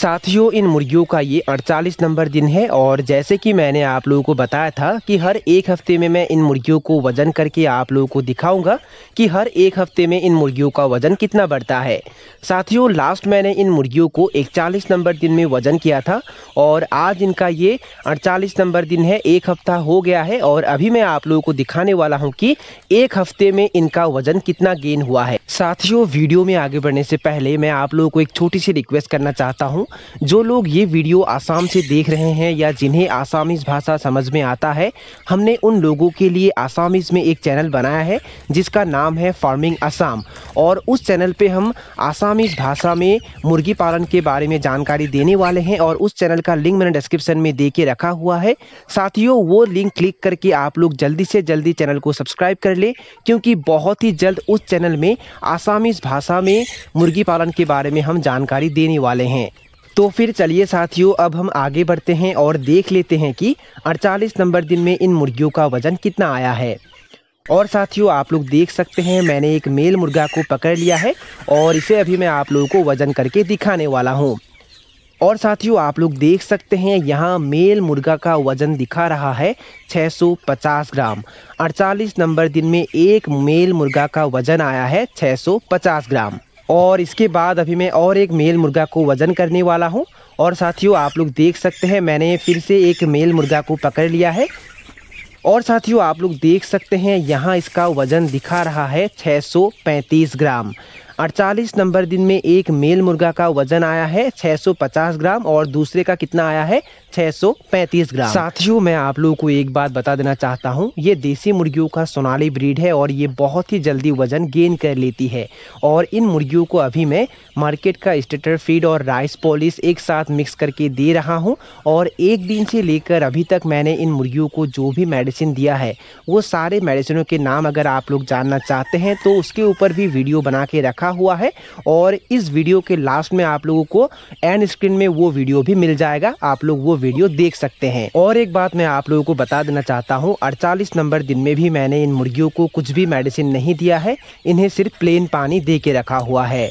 साथियों इन मुर्गियों का ये 48 नंबर दिन है और जैसे कि मैंने आप लोगों को बताया था कि हर एक हफ्ते में मैं इन मुर्गियों को वजन करके आप लोगों को दिखाऊंगा कि हर एक हफ्ते में इन मुर्गियों का वजन कितना बढ़ता है साथियों लास्ट मैंने इन मुर्गियों को 41 नंबर दिन में वजन किया था और आज इनका ये अड़चालीस नंबर दिन है एक हफ्ता हो गया है और अभी मैं आप लोगों को दिखाने वाला हूँ कि एक हफ्ते में इनका वजन कितना गेन हुआ है साथियों वीडियो में आगे बढ़ने से पहले मैं आप लोगों को एक छोटी सी रिक्वेस्ट करना चाहता हूँ जो लोग ये वीडियो आसाम से देख रहे हैं या जिन्हें आसामीज भाषा समझ में आता है हमने उन लोगों के लिए आसामीज में एक चैनल बनाया है जिसका नाम है फार्मिंग आसाम और उस चैनल पे हम आसामीज भाषा में मुर्गी पालन के बारे में जानकारी देने वाले हैं और उस चैनल का लिंक मैंने डिस्क्रिप्शन में दे के रखा हुआ है साथियों वो लिंक क्लिक करके आप लोग जल्दी से जल्दी चैनल को सब्सक्राइब कर ले क्योंकि बहुत ही जल्द उस चैनल में आसामीज भाषा में मुर्गी पालन के बारे में हम जानकारी देने वाले हैं तो फिर चलिए साथियों अब हम आगे बढ़ते हैं और देख लेते हैं कि 48 नंबर दिन में इन मुर्गियों का वजन कितना आया है और साथियों आप लोग देख सकते हैं मैंने एक मेल मुर्गा को पकड़ लिया है और इसे अभी मैं आप लोगों को वज़न करके दिखाने वाला हूँ और साथियों आप लोग देख सकते हैं यहाँ मेल मुर्गा का वज़न दिखा रहा है 650 ग्राम 48 नंबर दिन में एक मेल मुर्गा का वज़न आया है 650 ग्राम और इसके बाद अभी मैं और एक मेल मुर्गा को वज़न करने वाला हूँ और साथियों आप लोग देख सकते हैं मैंने फिर से एक मेल मुर्गा को पकड़ लिया है और साथियों आप लोग देख सकते हैं यहाँ इसका वज़न दिखा रहा है 635 ग्राम अड़तालीस नंबर दिन में एक मेल मुर्गा का वजन आया है 650 ग्राम और दूसरे का कितना आया है 635 ग्राम साथियों मैं आप लोगों को एक बात बता देना चाहता हूँ ये देसी मुर्गियों का सोनाली ब्रीड है और ये बहुत ही जल्दी वजन गेन कर लेती है और इन मुर्गियों को अभी मैं मार्केट का स्टेटर फीड और राइस पॉलिश एक साथ मिक्स करके दे रहा हूँ और एक दिन से लेकर अभी तक मैंने इन मुर्गियों को जो भी मेडिसिन दिया है वो सारे मेडिसिनों के नाम अगर आप लोग जानना चाहते हैं तो उसके ऊपर भी वीडियो बना के रखा रखा हुआ है और इस वीडियो के लास्ट में आप लोगों को एंड स्क्रीन में वो वीडियो भी मिल जाएगा आप लोग वो वीडियो देख सकते हैं और एक बात मैं आप लोगों को बता देना चाहता हूँ अड़तालीस नंबर दिन में भी मैंने इन मुर्गियों को कुछ भी मेडिसिन नहीं दिया है इन्हें सिर्फ प्लेन पानी दे के रखा हुआ है